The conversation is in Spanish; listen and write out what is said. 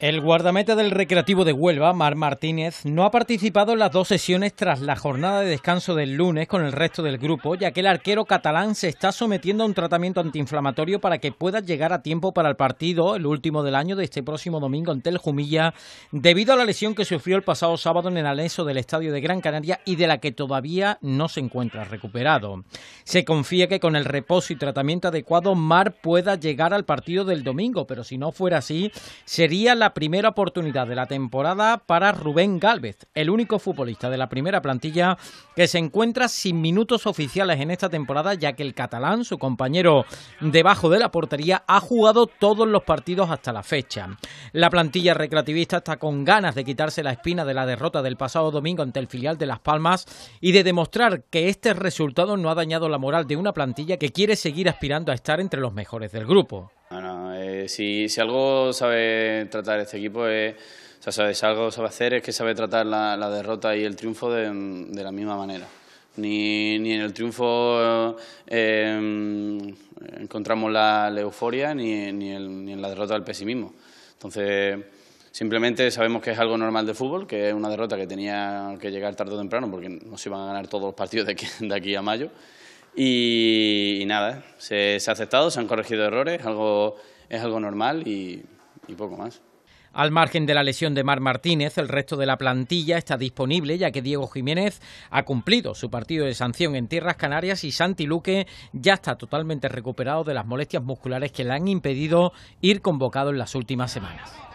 El guardameta del Recreativo de Huelva, Mar Martínez, no ha participado en las dos sesiones tras la jornada de descanso del lunes con el resto del grupo, ya que el arquero catalán se está sometiendo a un tratamiento antiinflamatorio para que pueda llegar a tiempo para el partido, el último del año de este próximo domingo en Teljumilla debido a la lesión que sufrió el pasado sábado en el anexo del Estadio de Gran Canaria y de la que todavía no se encuentra recuperado. Se confía que con el reposo y tratamiento adecuado Mar pueda llegar al partido del domingo, pero si no fuera así, sería la primera oportunidad de la temporada para Rubén Gálvez, el único futbolista de la primera plantilla que se encuentra sin minutos oficiales en esta temporada, ya que el catalán, su compañero debajo de la portería, ha jugado todos los partidos hasta la fecha. La plantilla recreativista está con ganas de quitarse la espina de la derrota del pasado domingo ante el filial de Las Palmas y de demostrar que este resultado no ha dañado la moral de una plantilla que quiere seguir aspirando a estar entre los mejores del grupo. Eh, si, algo sabe tratar este equipo es... algo sabe hacer es que sabe tratar la, derrota y el triunfo de, la misma manera. Ni, en el triunfo em, encontramos la, euforia ni, en la derrota el pesimismo. Entonces, simplemente sabemos que es algo normal de fútbol, que es una derrota que tenía que llegar tarde o temprano porque no se iban a ganar todos los partidos de aquí a mayo. Y, nada, se, ha aceptado, se han corregido errores, algo, es algo normal y, y poco más. Al margen de la lesión de Mar Martínez, el resto de la plantilla está disponible ya que Diego Jiménez ha cumplido su partido de sanción en Tierras Canarias y Santi Luque ya está totalmente recuperado de las molestias musculares que le han impedido ir convocado en las últimas semanas.